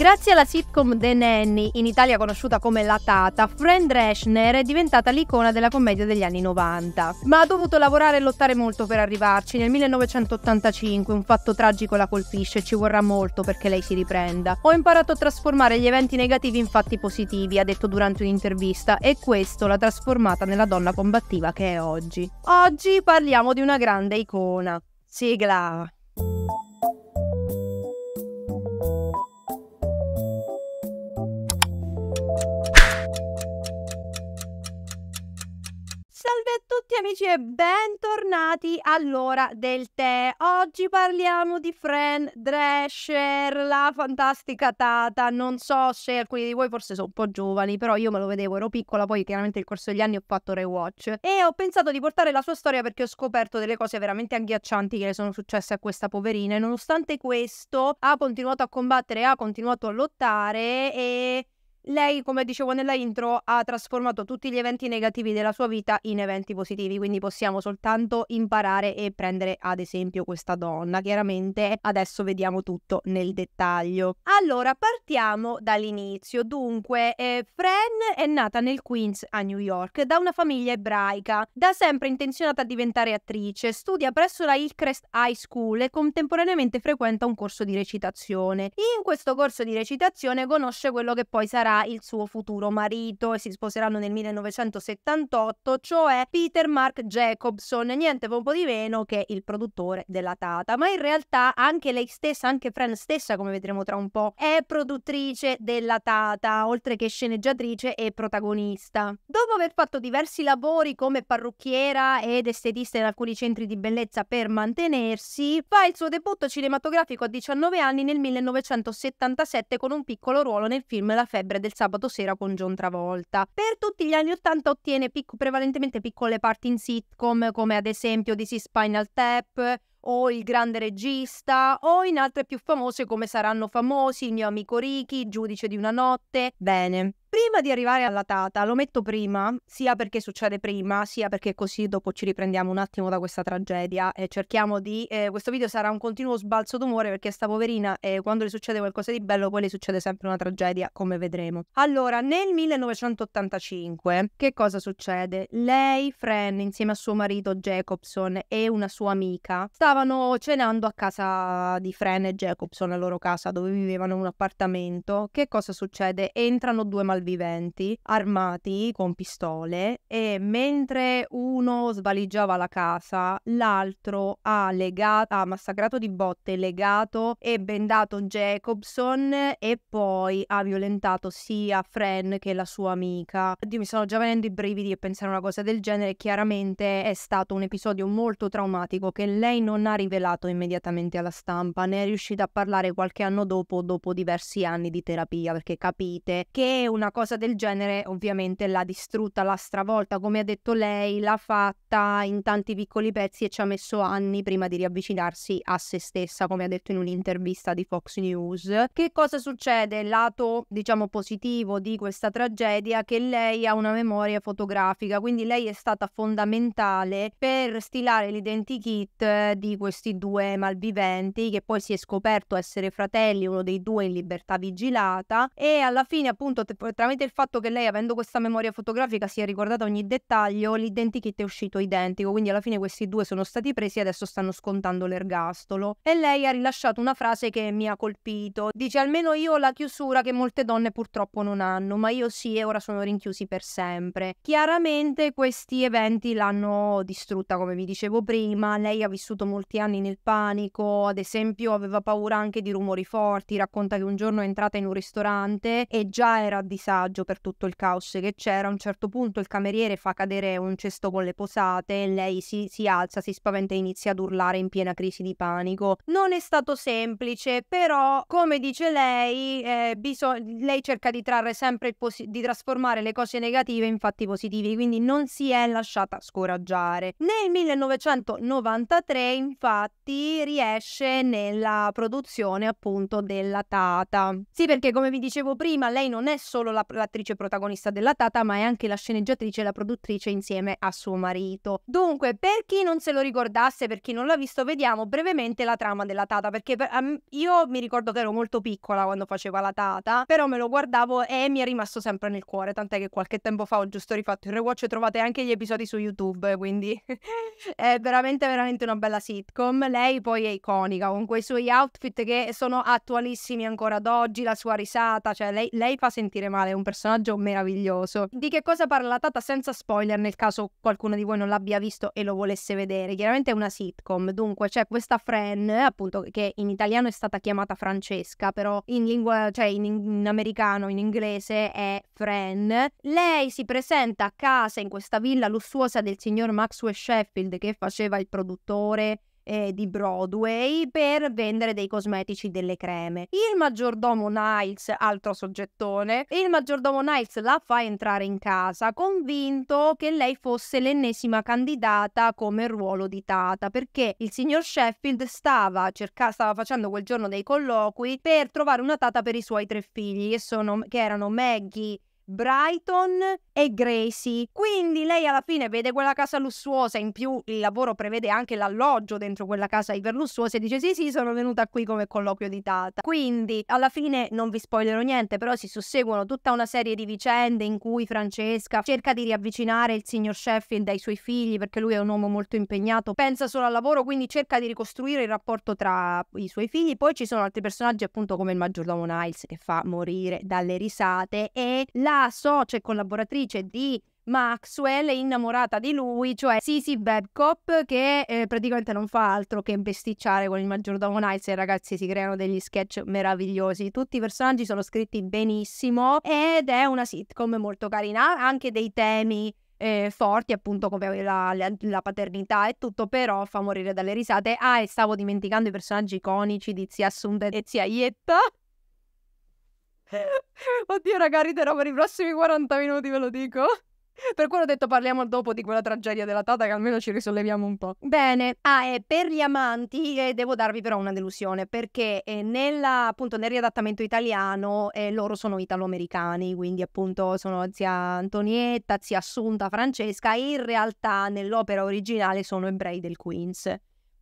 Grazie alla sitcom The Nanny, in Italia conosciuta come La Tata, Fran Dreschner è diventata l'icona della commedia degli anni 90. Ma ha dovuto lavorare e lottare molto per arrivarci. Nel 1985 un fatto tragico la colpisce e ci vorrà molto perché lei si riprenda. Ho imparato a trasformare gli eventi negativi in fatti positivi, ha detto durante un'intervista, e questo l'ha trasformata nella donna combattiva che è oggi. Oggi parliamo di una grande icona. Sigla. tutti amici e bentornati all'ora del tè. Oggi parliamo di Fran Drescher, la fantastica tata. Non so se alcuni di voi forse sono un po' giovani, però io me lo vedevo, ero piccola, poi chiaramente nel corso degli anni ho fatto rewatch e ho pensato di portare la sua storia perché ho scoperto delle cose veramente agghiaccianti che le sono successe a questa poverina e nonostante questo ha continuato a combattere, ha continuato a lottare e lei, come dicevo nella intro, ha trasformato tutti gli eventi negativi della sua vita in eventi positivi, quindi possiamo soltanto imparare e prendere ad esempio questa donna. Chiaramente adesso vediamo tutto nel dettaglio. Allora, partiamo dall'inizio. Dunque, eh, Fran è nata nel Queens a New York da una famiglia ebraica, da sempre intenzionata a diventare attrice, studia presso la Hillcrest High School e contemporaneamente frequenta un corso di recitazione. In questo corso di recitazione conosce quello che poi sarà sarà il suo futuro marito e si sposeranno nel 1978, cioè Peter Mark Jacobson, niente po' di meno che il produttore della Tata. Ma in realtà anche lei stessa, anche Fran stessa, come vedremo tra un po', è produttrice della Tata, oltre che sceneggiatrice e protagonista. Dopo aver fatto diversi lavori come parrucchiera ed estetista in alcuni centri di bellezza per mantenersi, fa il suo debutto cinematografico a 19 anni nel 1977 con un piccolo ruolo nel film La febbre del sabato sera con John Travolta. Per tutti gli anni 80 ottiene pic- prevalentemente piccole parti in sitcom come ad esempio This is Spinal Tap o Il grande regista o in altre più famose come Saranno famosi, Il mio amico Ricky, Giudice di una notte. Bene, prima di arrivare alla tata, lo metto prima, sia perché succede prima, sia perché così dopo ci riprendiamo un attimo da questa tragedia e cerchiamo di... Eh, questo video sarà un continuo sbalzo d'umore perché sta poverina eh, quando le succede qualcosa di bello poi le succede sempre una tragedia, come vedremo. Allora, nel 1985, che cosa succede? Lei, Fran, insieme a suo marito Jacobson e una sua amica, stavano cenando a casa di Fran e Jacobson, la loro casa, dove vivevano in un appartamento. Che cosa succede? Entrano due malvagi malviventi armati con pistole e mentre uno svaligiava la casa, l'altro ha, legato, ha massacrato di botte, legato e bendato Jacobson e poi ha violentato sia Fran che la sua amica. Io mi sono già venendo i brividi e pensare a una cosa del genere, chiaramente è stato un episodio molto traumatico che lei non ha rivelato immediatamente alla stampa, ne è riuscita a parlare qualche anno dopo, dopo diversi anni di terapia, perché capite che è una cosa del genere ovviamente l'ha distrutta, l'ha stravolta, come ha detto lei, l'ha fatta in tanti piccoli pezzi e ci ha messo anni prima di riavvicinarsi a se stessa, come ha detto in un'intervista di Fox News. Che cosa succede? Lato, diciamo, positivo di questa tragedia è che lei ha una memoria fotografica, quindi lei è stata fondamentale per stilare l'identikit eh, di questi due malviventi che poi si è scoperto essere fratelli, uno dei due in libertà vigilata e alla fine appunto tramite il fatto che lei, avendo questa memoria fotografica, si è ricordata ogni dettaglio, l'identikit è uscito identico, quindi alla fine questi due sono stati presi e adesso stanno scontando l'ergastolo. E lei ha rilasciato una frase che mi ha colpito. Dice almeno io ho la chiusura che molte donne purtroppo non hanno, ma io sì e ora sono rinchiusi per sempre. Chiaramente questi eventi l'hanno distrutta, come vi dicevo prima, lei ha vissuto molti anni nel panico, ad esempio aveva paura anche di rumori forti, racconta che un giorno è entrata in un ristorante e già era a disagio paesaggio, per tutto il caos che c'era. A un certo punto il cameriere fa cadere un cesto con le posate e lei si, si alza, si spaventa e inizia ad urlare in piena crisi di panico. Non è stato semplice, però come dice lei, eh, biso- lei cerca di trarre sempre posi- di trasformare le cose negative in fatti positivi, quindi non si è lasciata scoraggiare. Nel 1993 infatti riesce nella produzione appunto della Tata. Sì, perché come vi dicevo prima, lei non è solo la la, l'attrice protagonista della Tata, ma è anche la sceneggiatrice e la produttrice insieme a suo marito. Dunque, per chi non se lo ricordasse, per chi non l'ha visto, vediamo brevemente la trama della Tata, perché per, um, io mi ricordo che ero molto piccola quando faceva la Tata, però me lo guardavo e mi è rimasto sempre nel cuore, tant'è che qualche tempo fa ho giusto rifatto il rewatch e trovate anche gli episodi su YouTube, quindi è veramente veramente una bella sitcom. Lei poi è iconica con quei suoi outfit che sono attualissimi ancora ad oggi, la sua risata, cioè lei, lei fa sentire male è un personaggio meraviglioso. Di che cosa parla la Tata senza spoiler nel caso qualcuno di voi non l'abbia visto e lo volesse vedere? Chiaramente è una sitcom, dunque c'è questa Fran, appunto, che in italiano è stata chiamata Francesca, però in lingua, cioè in, in americano, in inglese è Fran. Lei si presenta a casa in questa villa lussuosa del signor Maxwell Sheffield che faceva il produttore eh, di Broadway per vendere dei cosmetici, delle creme. Il maggiordomo Niles, altro soggettone, il maggiordomo Niles la fa entrare in casa convinto che lei fosse l'ennesima candidata come ruolo di Tata perché il signor Sheffield stava, cerca, stava facendo quel giorno dei colloqui per trovare una Tata per i suoi tre figli che, sono, che erano Maggie, Brighton e Gracie. Quindi lei alla fine vede quella casa lussuosa, in più il lavoro prevede anche l'alloggio dentro quella casa iperlussuosa e dice sì sì sono venuta qui come colloquio di tata. Quindi alla fine non vi spoilerò niente, però si susseguono tutta una serie di vicende in cui Francesca cerca di riavvicinare il signor Sheffield ai suoi figli perché lui è un uomo molto impegnato, pensa solo al lavoro, quindi cerca di ricostruire il rapporto tra i suoi figli. Poi ci sono altri personaggi appunto come il maggiordomo Niles che fa morire dalle risate e la Ah, socia e collaboratrice di Maxwell innamorata di lui, cioè Sisi Babcock, che eh, praticamente non fa altro che besticciare con il maggiordomo Down Heights e ragazzi si creano degli sketch meravigliosi. Tutti i personaggi sono scritti benissimo ed è una sitcom molto carina, ha anche dei temi eh, forti, appunto come la, la, la, paternità e tutto, però fa morire dalle risate. Ah, e stavo dimenticando i personaggi iconici di zia Assunta e zia Ietta. Oddio, raga, riderò per i prossimi 40 minuti, ve lo dico. Per quello ho detto parliamo dopo di quella tragedia della Tata che almeno ci risolleviamo un po'. Bene, ah e per gli amanti eh, devo darvi però una delusione perché eh, nella, appunto, nel riadattamento italiano eh, loro sono italo-americani, quindi appunto sono zia Antonietta, zia Assunta, Francesca, in realtà nell'opera originale sono ebrei del Queens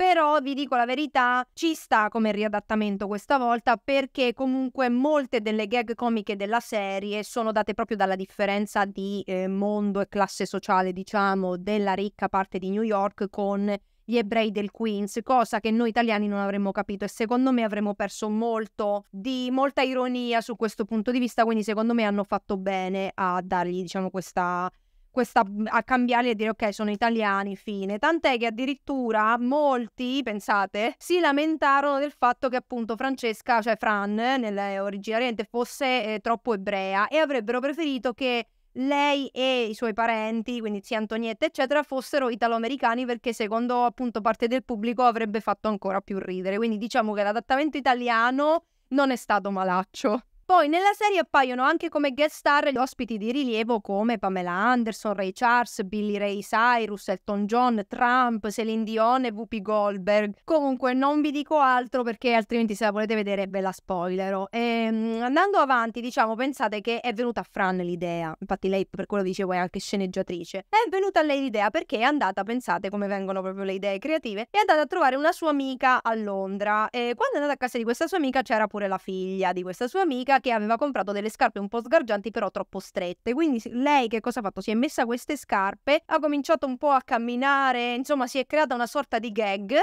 però vi dico la verità, ci sta come riadattamento questa volta perché comunque molte delle gag comiche della serie sono date proprio dalla differenza di eh, mondo e classe sociale, diciamo, della ricca parte di New York con gli ebrei del Queens, cosa che noi italiani non avremmo capito e secondo me avremmo perso molto di molta ironia su questo punto di vista, quindi secondo me hanno fatto bene a dargli, diciamo, questa questa, mhmm, a cambiare e dire ok sono italiani, fine. Tant'è che addirittura molti, pensate, si lamentarono del fatto che appunto Francesca, cioè Fran, nel, eh, originariamente fosse eh, troppo ebrea e avrebbero preferito che lei e i suoi parenti, quindi zia Antonietta, eccetera, fossero italoamericani perché secondo appunto parte del pubblico avrebbe fatto ancora più ridere. Quindi diciamo che l'adattamento italiano non è stato malaccio. Poi nella serie appaiono anche come guest star ospiti di rilievo come Pamela Anderson, Ray Charles, Billy Ray Cyrus, Elton John, Trump, Celine Dion e Whoopi Goldberg. Comunque non vi dico altro perché altrimenti se la volete vedere ve la spoilero. E, ehm, andando avanti, diciamo, pensate che è venuta a Fran l'idea, infatti lei per quello dicevo è anche sceneggiatrice, è venuta a lei l'idea perché è andata, pensate come vengono proprio le idee creative, è andata a trovare una sua amica a Londra e quando è andata a casa di questa sua amica c'era pure la figlia di questa sua amica che aveva comprato delle scarpe un po' sgargianti però troppo strette. Quindi lei che cosa ha fatto? Si è messa queste scarpe, ha cominciato un po' a camminare, insomma si è creata una sorta di gag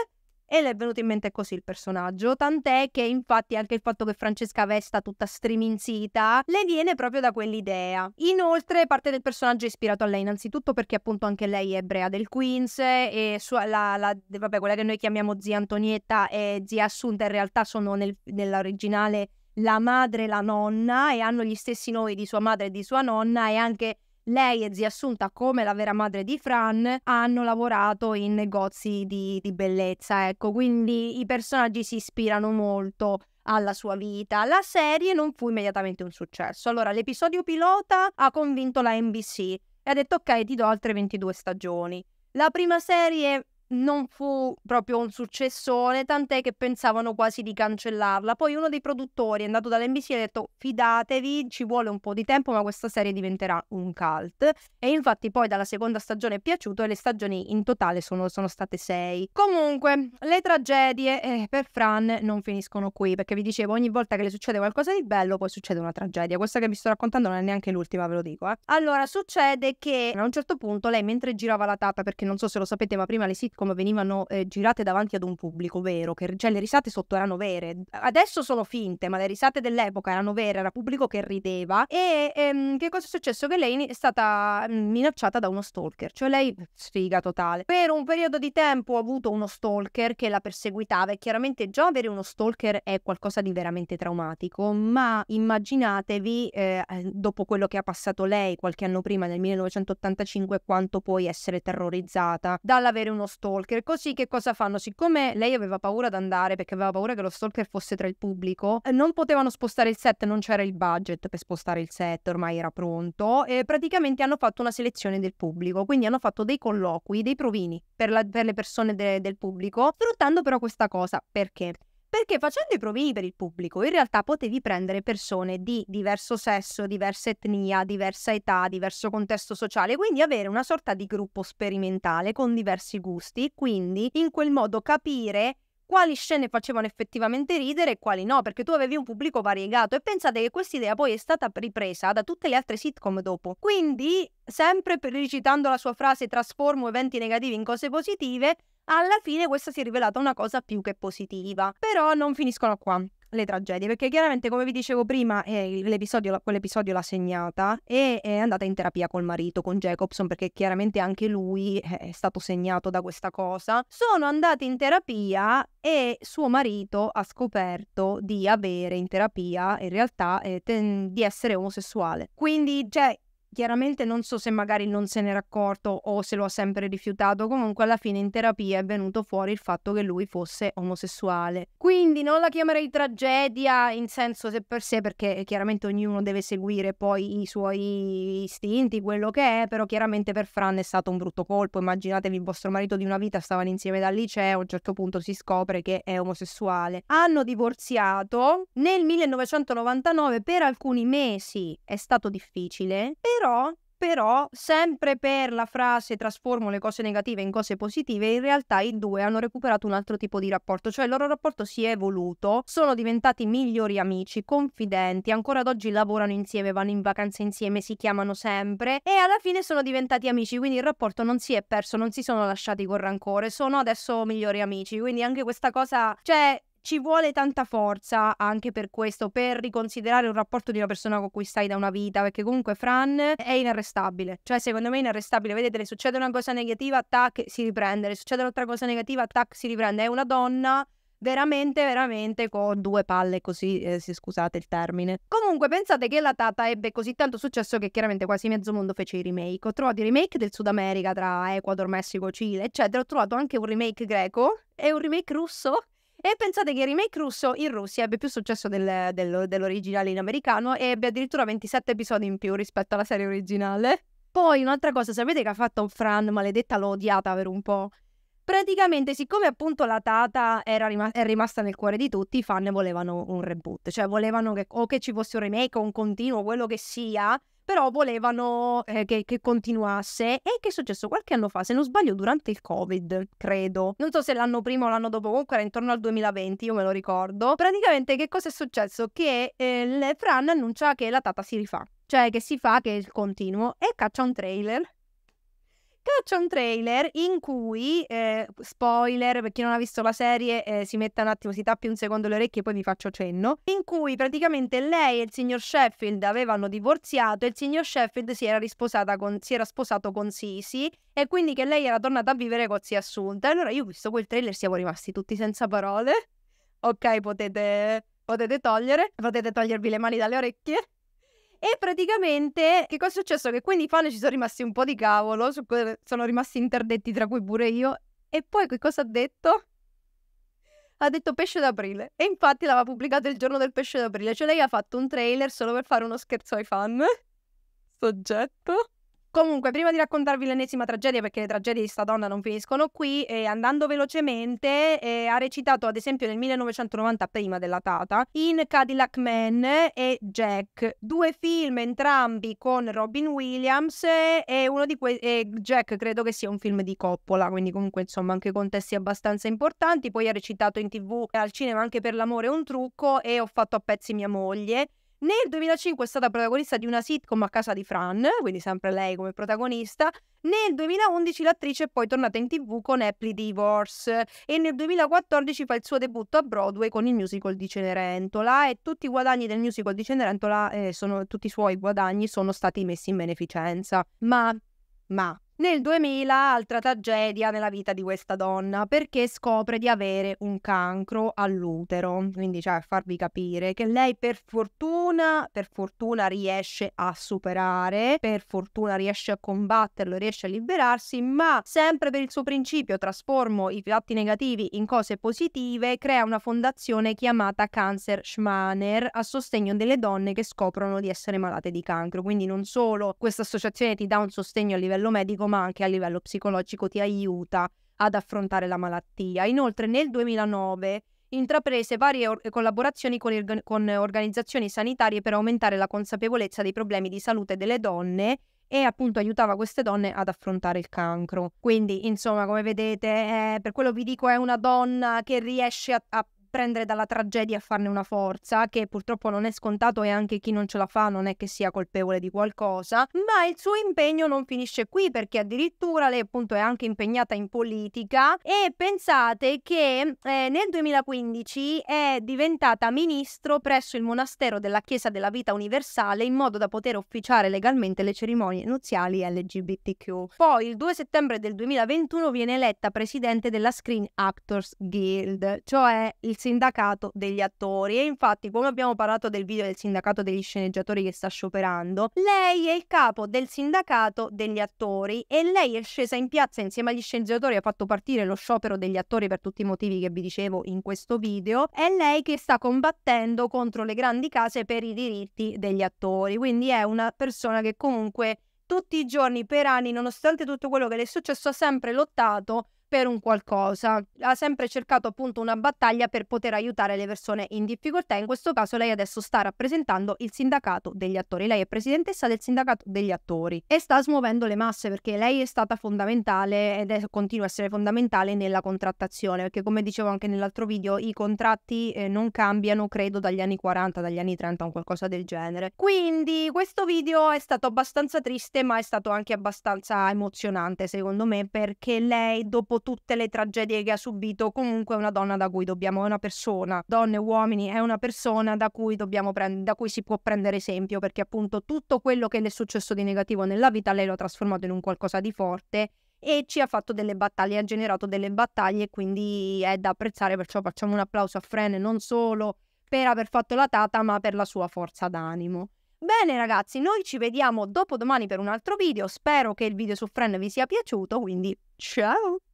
e le è venuto in mente così il personaggio, tant'è che infatti anche il fatto che Francesca Vesta tutta striminzita le viene proprio da quell'idea. Inoltre parte del personaggio è ispirato a lei innanzitutto perché appunto anche lei è ebrea del Queens e sua, la, la, vabbè, quella che noi chiamiamo zia Antonietta e zia Assunta in realtà sono nel, nell'originale la madre e la nonna e hanno gli stessi nomi di sua madre e di sua nonna e anche lei e zia Assunta, come la vera madre di Fran, hanno lavorato in negozi di, di bellezza, ecco, quindi i personaggi si ispirano molto alla sua vita. La serie non fu immediatamente un successo. Allora, l'episodio pilota ha convinto la NBC e ha detto ok, ti do altre 22 stagioni. La prima serie non fu proprio un successone, tant'è che pensavano quasi di cancellarla. Poi uno dei produttori è andato dall'NBC e ha detto fidatevi, ci vuole un po' di tempo, ma questa serie diventerà un cult. E infatti poi dalla seconda stagione è piaciuto e le stagioni in totale sono, sono state sei. Comunque, le tragedie eh, per Fran non finiscono qui, perché vi dicevo, ogni volta che le succede qualcosa di bello, poi succede una tragedia. Questa che vi sto raccontando non è neanche l'ultima, ve lo dico. Eh. Allora, succede che a un certo punto lei, mentre girava la tata, perché non so se lo sapete, ma prima le si sitcom venivano eh, girate davanti ad un pubblico vero, che, cioè le risate sotto erano vere. Adesso sono finte, ma le risate dell'epoca erano vere, era pubblico che rideva. E ehm, che cosa è successo? Che lei è stata mm, minacciata da uno stalker, cioè lei eh, sfiga totale. Per un periodo di tempo ha avuto uno stalker che la perseguitava e chiaramente già avere uno stalker è qualcosa di veramente traumatico, ma immaginatevi eh, eh dopo quello che ha passato lei qualche anno prima nel 1985 quanto puoi essere terrorizzata dall'avere uno stalker stalker. Così che cosa fanno? Siccome lei aveva paura di andare perché aveva paura che lo stalker fosse tra il pubblico, eh, non potevano spostare il set, non c'era il budget per spostare il set, ormai era pronto. E praticamente hanno fatto una selezione del pubblico, quindi hanno fatto dei colloqui, dei provini per, la, per le persone de, del pubblico, sfruttando però questa cosa. Perché? Perché facendo i provini per il pubblico, in realtà potevi prendere persone di diverso sesso, diversa etnia, diversa età, diverso contesto sociale, quindi avere una sorta di gruppo sperimentale con diversi gusti, quindi in quel modo capire quali scene facevano effettivamente ridere e quali no, perché tu avevi un pubblico variegato e pensate che questa idea poi è stata ripresa da tutte le altre sitcom dopo. Quindi, sempre per, recitando la sua frase trasformo eventi negativi in cose positive, alla fine questa si è rivelata una cosa più che positiva, però non finiscono qua le tragedie, perché chiaramente, come vi dicevo prima, eh, l'episodio, quell'episodio l'ha segnata e è andata in terapia col marito, con Jacobson, perché chiaramente anche lui eh, è stato segnato da questa cosa. Sono andati in terapia e suo marito ha scoperto di avere in terapia, in realtà, eh, ten- di essere omosessuale. Quindi, cioè, Chiaramente non so se magari non se n'era accorto o se lo ha sempre rifiutato, comunque alla fine in terapia è venuto fuori il fatto che lui fosse omosessuale. Quindi non la chiamerei tragedia in senso se per sé, perché eh, chiaramente ognuno deve seguire poi i suoi istinti, quello che è, però chiaramente per Fran è stato un brutto colpo. Immaginatevi il vostro marito di una vita, stavano insieme dal liceo, a un certo punto si scopre che è omosessuale. Hanno divorziato nel 1999 per alcuni mesi, è stato difficile, però però, però, sempre per la frase trasformo le cose negative in cose positive, in realtà i due hanno recuperato un altro tipo di rapporto, cioè il loro rapporto si è evoluto, sono diventati migliori amici, confidenti, ancora ad oggi lavorano insieme, vanno in vacanza insieme, si chiamano sempre e alla fine sono diventati amici, quindi il rapporto non si è perso, non si sono lasciati con rancore, sono adesso migliori amici, quindi anche questa cosa, cioè ci vuole tanta forza anche per questo, per riconsiderare un rapporto di una persona con cui stai da una vita, perché comunque Fran è inarrestabile. Cioè, secondo me è inarrestabile. Vedete, le succede una cosa negativa, tac, si riprende. Le succede un'altra cosa negativa, tac, si riprende. È una donna veramente, veramente con due palle così, eh, se scusate il termine. Comunque, pensate che la Tata ebbe così tanto successo che chiaramente quasi mezzo mondo fece i remake. Ho trovato i remake del Sud America tra Ecuador, Messico, Cile, eccetera. Ho trovato anche un remake greco e un remake russo e pensate che il remake russo in Russia ebbe più successo del, del, dell'originale in americano e ebbe addirittura 27 episodi in più rispetto alla serie originale. Poi un'altra cosa, sapete che ha fatto Fran, maledetta l'ho odiata per un po'. Praticamente, siccome appunto la Tata rima- è rimasta nel cuore di tutti, i fan volevano un reboot, cioè volevano che, o che ci fosse un remake o un continuo, quello che sia, però volevano eh, che, che, continuasse e che è successo qualche anno fa, se non sbaglio durante il Covid, credo. Non so se l'anno prima o l'anno dopo, comunque era intorno al 2020, io me lo ricordo. Praticamente che cosa è successo? Che eh, Fran annuncia che la tata si rifà. Cioè che si fa che è il continuo e caccia un trailer c'è un trailer in cui, eh, spoiler per chi non ha visto la serie, eh, si metta un attimo, si tappi un secondo le orecchie e poi vi faccio cenno, in cui praticamente lei e il signor Sheffield avevano divorziato e il signor Sheffield si era, risposata con, si era sposato con Sisi e quindi che lei era tornata a vivere con Zia Assunta. Allora io ho visto quel trailer siamo rimasti tutti senza parole. Ok, potete, potete togliere, potete togliervi le mani dalle orecchie. E praticamente che cosa è successo? Che quindi i fan ci sono rimasti un po' di cavolo, sono rimasti interdetti tra cui pure io. E poi che cosa ha detto? Ha detto pesce d'aprile. E infatti l'aveva pubblicato il giorno del pesce d'aprile. Cioè lei ha fatto un trailer solo per fare uno scherzo ai fan. Soggetto. Comunque, prima di raccontarvi l'ennesima tragedia, perché le tragedie di sta donna non finiscono qui, eh, andando velocemente, eh, ha recitato ad esempio nel 1990, prima della Tata, in Cadillac Man e Jack, due film entrambi con Robin Williams e uno di quei... Jack credo che sia un film di Coppola, quindi comunque insomma anche contesti abbastanza importanti, poi ha recitato in tv, e al cinema anche per l'amore un trucco e ho fatto a pezzi mia moglie. Nel 2005 è stata protagonista di una sitcom a casa di Fran, quindi sempre lei come protagonista. Nel 2011 l'attrice è poi tornata in tv con Happily Divorce e nel 2014 fa il suo debutto a Broadway con il musical di Cenerentola e tutti i guadagni del musical di Cenerentola, eh, sono, tutti i suoi guadagni sono stati messi in beneficenza. Ma, ma, nel 2000 altra tragedia nella vita di questa donna perché scopre di avere un cancro all'utero, quindi cioè farvi capire che lei per fortuna, per fortuna riesce a superare, per fortuna riesce a combatterlo, riesce a liberarsi, ma sempre per il suo principio trasformo i fatti negativi in cose positive, crea una fondazione chiamata Cancer Schmaner a sostegno delle donne che scoprono di essere malate di cancro, quindi non solo questa associazione ti dà un sostegno a livello medico, positivo, ma anche a livello psicologico ti aiuta ad affrontare la malattia. Inoltre nel 2009 intraprese varie or- collaborazioni con, il- con organizzazioni sanitarie per aumentare la consapevolezza dei problemi di salute delle donne e appunto aiutava queste donne ad affrontare il cancro. Quindi, insomma, come vedete, eh, per quello vi dico, è una donna che riesce a, a, prendere dalla tragedia e farne una forza, che purtroppo non è scontato e anche chi non ce la fa non è che sia colpevole di qualcosa, ma il suo impegno non finisce qui perché addirittura lei appunto è anche impegnata in politica e pensate che eh, nel 2015 è diventata ministro presso il monastero della Chiesa della Vita Universale in modo da poter officiare legalmente le cerimonie nuziali LGBTQ. Poi il 2 settembre del 2021 viene eletta presidente della Screen Actors Guild, cioè il sindacato degli attori. E infatti, come abbiamo parlato del video del sindacato degli sceneggiatori che sta scioperando, lei è il capo del sindacato degli attori e lei è scesa in piazza insieme agli sceneggiatori, ha fatto partire lo sciopero degli attori per tutti i motivi che vi dicevo in questo video. È lei che sta combattendo contro le grandi case per i diritti degli attori. Quindi è una persona che comunque tutti i giorni per anni, nonostante tutto quello che le è successo, ha sempre lottato per un qualcosa. Ha sempre cercato appunto una battaglia per poter aiutare le persone in difficoltà. In questo caso lei adesso sta rappresentando il sindacato degli attori. Lei è presidentessa del sindacato degli attori e sta smuovendo le masse perché lei è stata fondamentale ed è, continua a essere fondamentale nella contrattazione perché come dicevo anche nell'altro video i contratti eh, non cambiano credo dagli anni 40, dagli anni 30 o qualcosa del genere. Quindi questo video è stato abbastanza triste ma è stato anche abbastanza emozionante secondo me perché lei dopo dopo tutte le tragedie che ha subito, comunque è una donna da cui dobbiamo, è una persona, donne e uomini, è una persona da cui, prend- da cui si può prendere esempio, perché appunto tutto quello che le è successo di negativo nella vita lei lo ha trasformato in un qualcosa di forte e ci ha fatto delle battaglie, ha generato delle battaglie, quindi è da apprezzare, perciò facciamo un applauso a Fren non solo per aver fatto la tata, ma per la sua forza d'animo. Bene ragazzi, noi ci vediamo dopodomani per un altro video, spero che il video su Fren vi sia piaciuto, quindi ciao!